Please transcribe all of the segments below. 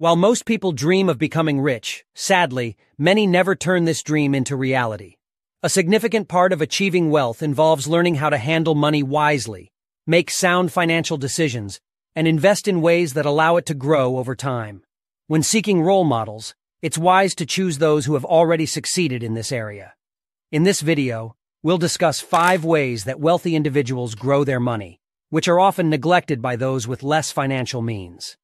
While most people dream of becoming rich, sadly, many never turn this dream into reality. A significant part of achieving wealth involves learning how to handle money wisely, make sound financial decisions, and invest in ways that allow it to grow over time. When seeking role models, it's wise to choose those who have already succeeded in this area. In this video, we'll discuss five ways that wealthy individuals grow their money, which are often neglected by those with less financial means.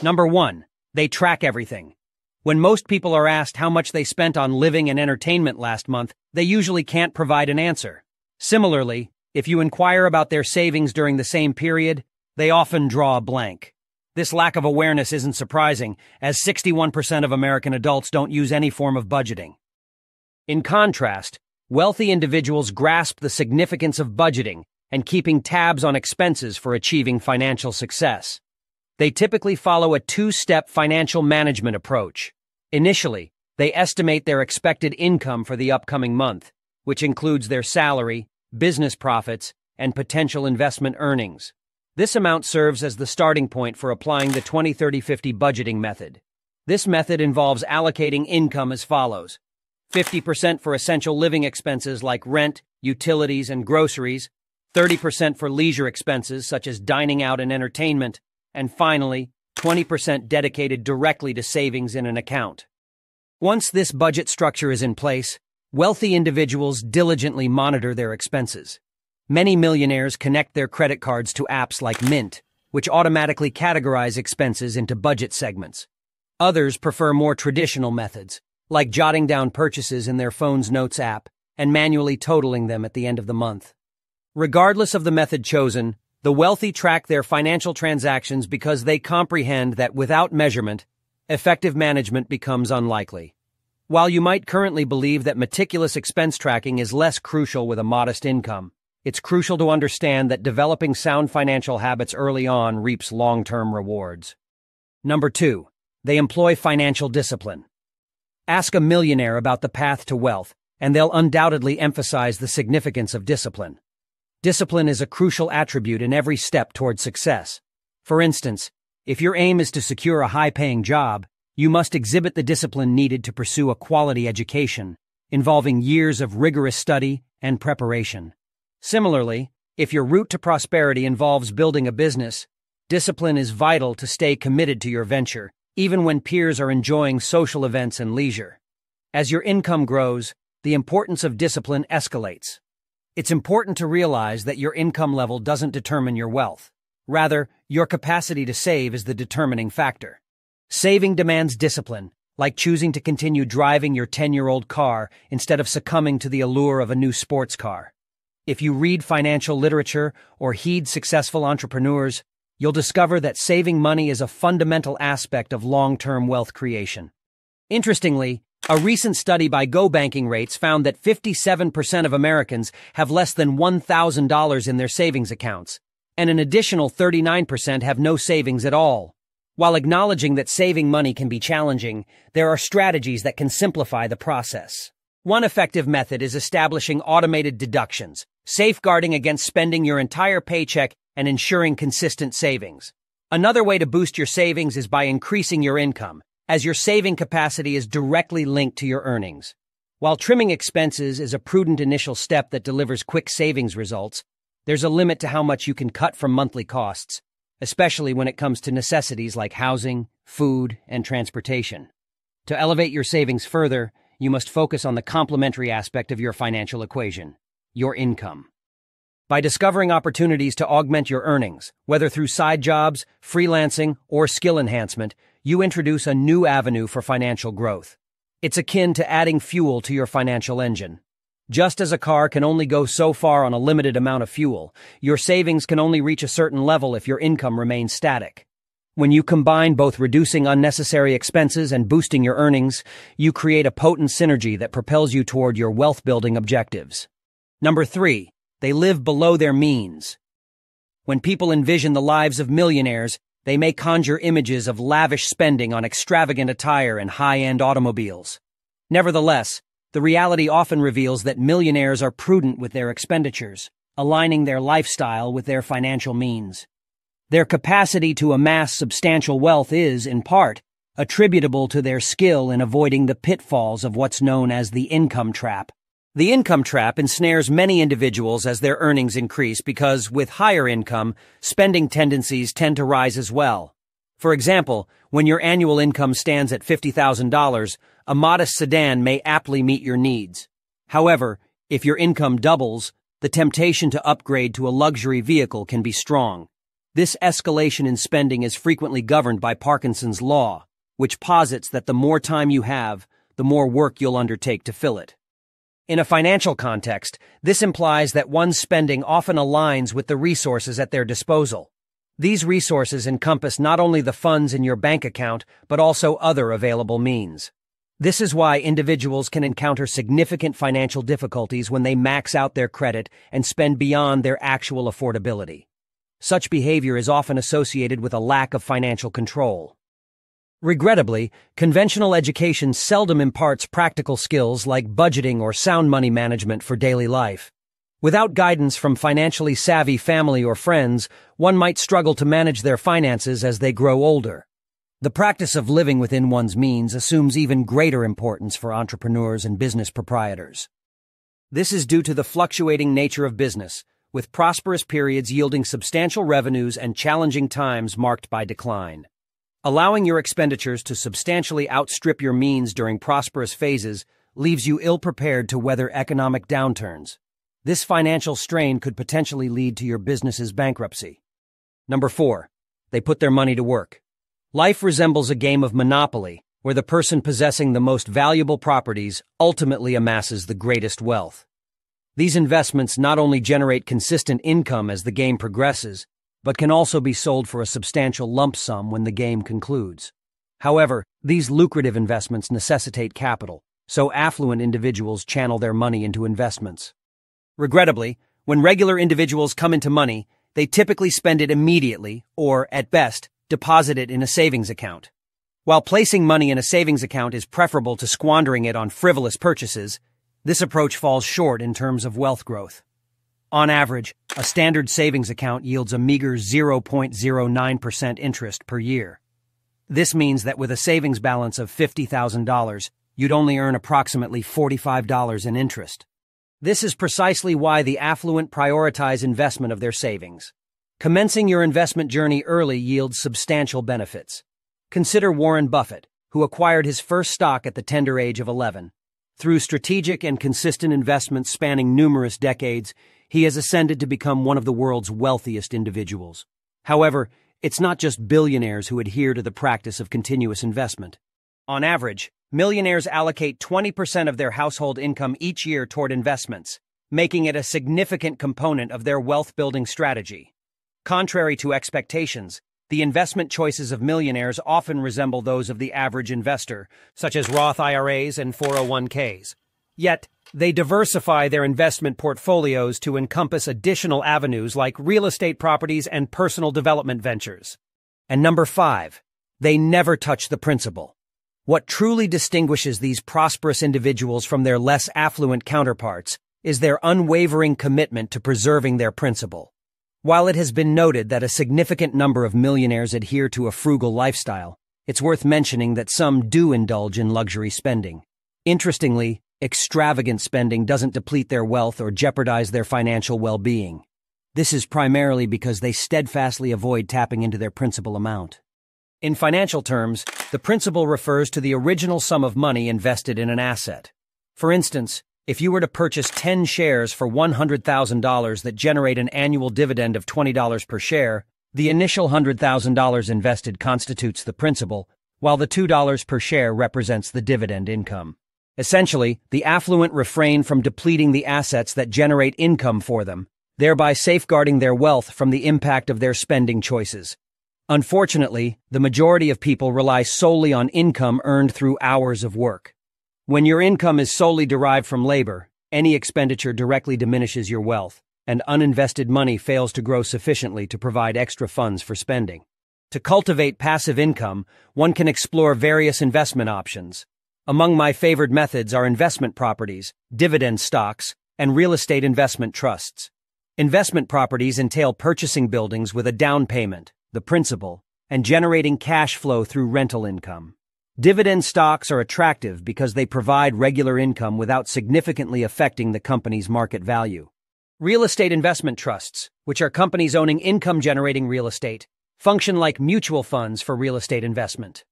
Number one, they track everything. When most people are asked how much they spent on living and entertainment last month, they usually can't provide an answer. Similarly, if you inquire about their savings during the same period, they often draw a blank. This lack of awareness isn't surprising, as 61% of American adults don't use any form of budgeting. In contrast, wealthy individuals grasp the significance of budgeting and keeping tabs on expenses for achieving financial success. They typically follow a two-step financial management approach. Initially, they estimate their expected income for the upcoming month, which includes their salary, business profits, and potential investment earnings. This amount serves as the starting point for applying the 20-30-50 budgeting method. This method involves allocating income as follows. 50% for essential living expenses like rent, utilities, and groceries, 30% for leisure expenses such as dining out and entertainment, and finally, 20% dedicated directly to savings in an account. Once this budget structure is in place, wealthy individuals diligently monitor their expenses. Many millionaires connect their credit cards to apps like Mint, which automatically categorize expenses into budget segments. Others prefer more traditional methods, like jotting down purchases in their phone's notes app and manually totaling them at the end of the month. Regardless of the method chosen, the wealthy track their financial transactions because they comprehend that without measurement, effective management becomes unlikely. While you might currently believe that meticulous expense tracking is less crucial with a modest income, it's crucial to understand that developing sound financial habits early on reaps long-term rewards. Number two, they employ financial discipline. Ask a millionaire about the path to wealth, and they'll undoubtedly emphasize the significance of discipline. Discipline is a crucial attribute in every step toward success. For instance, if your aim is to secure a high-paying job, you must exhibit the discipline needed to pursue a quality education, involving years of rigorous study and preparation. Similarly, if your route to prosperity involves building a business, discipline is vital to stay committed to your venture, even when peers are enjoying social events and leisure. As your income grows, the importance of discipline escalates. It's important to realize that your income level doesn't determine your wealth. Rather, your capacity to save is the determining factor. Saving demands discipline, like choosing to continue driving your 10-year-old car instead of succumbing to the allure of a new sports car. If you read financial literature or heed successful entrepreneurs, you'll discover that saving money is a fundamental aspect of long-term wealth creation. Interestingly, a recent study by Go Banking Rates found that 57% of Americans have less than $1,000 in their savings accounts, and an additional 39% have no savings at all. While acknowledging that saving money can be challenging, there are strategies that can simplify the process. One effective method is establishing automated deductions, safeguarding against spending your entire paycheck and ensuring consistent savings. Another way to boost your savings is by increasing your income, as your saving capacity is directly linked to your earnings. While trimming expenses is a prudent initial step that delivers quick savings results, there's a limit to how much you can cut from monthly costs, especially when it comes to necessities like housing, food, and transportation. To elevate your savings further, you must focus on the complementary aspect of your financial equation, your income. By discovering opportunities to augment your earnings, whether through side jobs, freelancing, or skill enhancement, you introduce a new avenue for financial growth. It's akin to adding fuel to your financial engine. Just as a car can only go so far on a limited amount of fuel, your savings can only reach a certain level if your income remains static. When you combine both reducing unnecessary expenses and boosting your earnings, you create a potent synergy that propels you toward your wealth building objectives. Number three, they live below their means. When people envision the lives of millionaires, they may conjure images of lavish spending on extravagant attire and high-end automobiles. Nevertheless, the reality often reveals that millionaires are prudent with their expenditures, aligning their lifestyle with their financial means. Their capacity to amass substantial wealth is, in part, attributable to their skill in avoiding the pitfalls of what's known as the income trap, the income trap ensnares many individuals as their earnings increase because with higher income, spending tendencies tend to rise as well. For example, when your annual income stands at $50,000, a modest sedan may aptly meet your needs. However, if your income doubles, the temptation to upgrade to a luxury vehicle can be strong. This escalation in spending is frequently governed by Parkinson's law, which posits that the more time you have, the more work you'll undertake to fill it. In a financial context, this implies that one's spending often aligns with the resources at their disposal. These resources encompass not only the funds in your bank account, but also other available means. This is why individuals can encounter significant financial difficulties when they max out their credit and spend beyond their actual affordability. Such behavior is often associated with a lack of financial control. Regrettably, conventional education seldom imparts practical skills like budgeting or sound money management for daily life. Without guidance from financially savvy family or friends, one might struggle to manage their finances as they grow older. The practice of living within one's means assumes even greater importance for entrepreneurs and business proprietors. This is due to the fluctuating nature of business, with prosperous periods yielding substantial revenues and challenging times marked by decline. Allowing your expenditures to substantially outstrip your means during prosperous phases leaves you ill-prepared to weather economic downturns. This financial strain could potentially lead to your business's bankruptcy. Number 4. They put their money to work. Life resembles a game of Monopoly, where the person possessing the most valuable properties ultimately amasses the greatest wealth. These investments not only generate consistent income as the game progresses, but can also be sold for a substantial lump sum when the game concludes. However, these lucrative investments necessitate capital, so affluent individuals channel their money into investments. Regrettably, when regular individuals come into money, they typically spend it immediately, or, at best, deposit it in a savings account. While placing money in a savings account is preferable to squandering it on frivolous purchases, this approach falls short in terms of wealth growth. On average, a standard savings account yields a meager 0.09% interest per year. This means that with a savings balance of $50,000, you'd only earn approximately $45 in interest. This is precisely why the affluent prioritize investment of their savings. Commencing your investment journey early yields substantial benefits. Consider Warren Buffett, who acquired his first stock at the tender age of 11. Through strategic and consistent investments spanning numerous decades, he has ascended to become one of the world's wealthiest individuals. However, it's not just billionaires who adhere to the practice of continuous investment. On average, millionaires allocate 20% of their household income each year toward investments, making it a significant component of their wealth-building strategy. Contrary to expectations, the investment choices of millionaires often resemble those of the average investor, such as Roth IRAs and 401ks. Yet, they diversify their investment portfolios to encompass additional avenues like real estate properties and personal development ventures. And number five, they never touch the principal. What truly distinguishes these prosperous individuals from their less affluent counterparts is their unwavering commitment to preserving their principal. While it has been noted that a significant number of millionaires adhere to a frugal lifestyle, it's worth mentioning that some do indulge in luxury spending. Interestingly, extravagant spending doesn't deplete their wealth or jeopardize their financial well-being. This is primarily because they steadfastly avoid tapping into their principal amount. In financial terms, the principal refers to the original sum of money invested in an asset. For instance, if you were to purchase 10 shares for $100,000 that generate an annual dividend of $20 per share, the initial $100,000 invested constitutes the principal, while the $2 per share represents the dividend income. Essentially, the affluent refrain from depleting the assets that generate income for them, thereby safeguarding their wealth from the impact of their spending choices. Unfortunately, the majority of people rely solely on income earned through hours of work. When your income is solely derived from labor, any expenditure directly diminishes your wealth, and uninvested money fails to grow sufficiently to provide extra funds for spending. To cultivate passive income, one can explore various investment options. Among my favored methods are investment properties, dividend stocks, and real estate investment trusts. Investment properties entail purchasing buildings with a down payment, the principal, and generating cash flow through rental income. Dividend stocks are attractive because they provide regular income without significantly affecting the company's market value. Real estate investment trusts, which are companies owning income-generating real estate, function like mutual funds for real estate investment.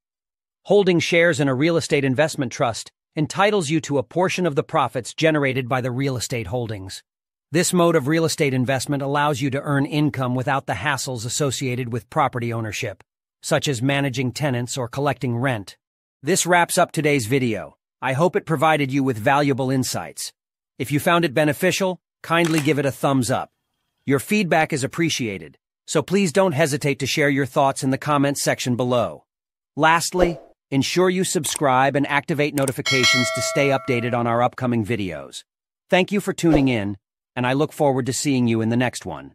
Holding shares in a real estate investment trust entitles you to a portion of the profits generated by the real estate holdings. This mode of real estate investment allows you to earn income without the hassles associated with property ownership, such as managing tenants or collecting rent. This wraps up today's video. I hope it provided you with valuable insights. If you found it beneficial, kindly give it a thumbs up. Your feedback is appreciated, so please don't hesitate to share your thoughts in the comments section below. Lastly, ensure you subscribe and activate notifications to stay updated on our upcoming videos. Thank you for tuning in, and I look forward to seeing you in the next one.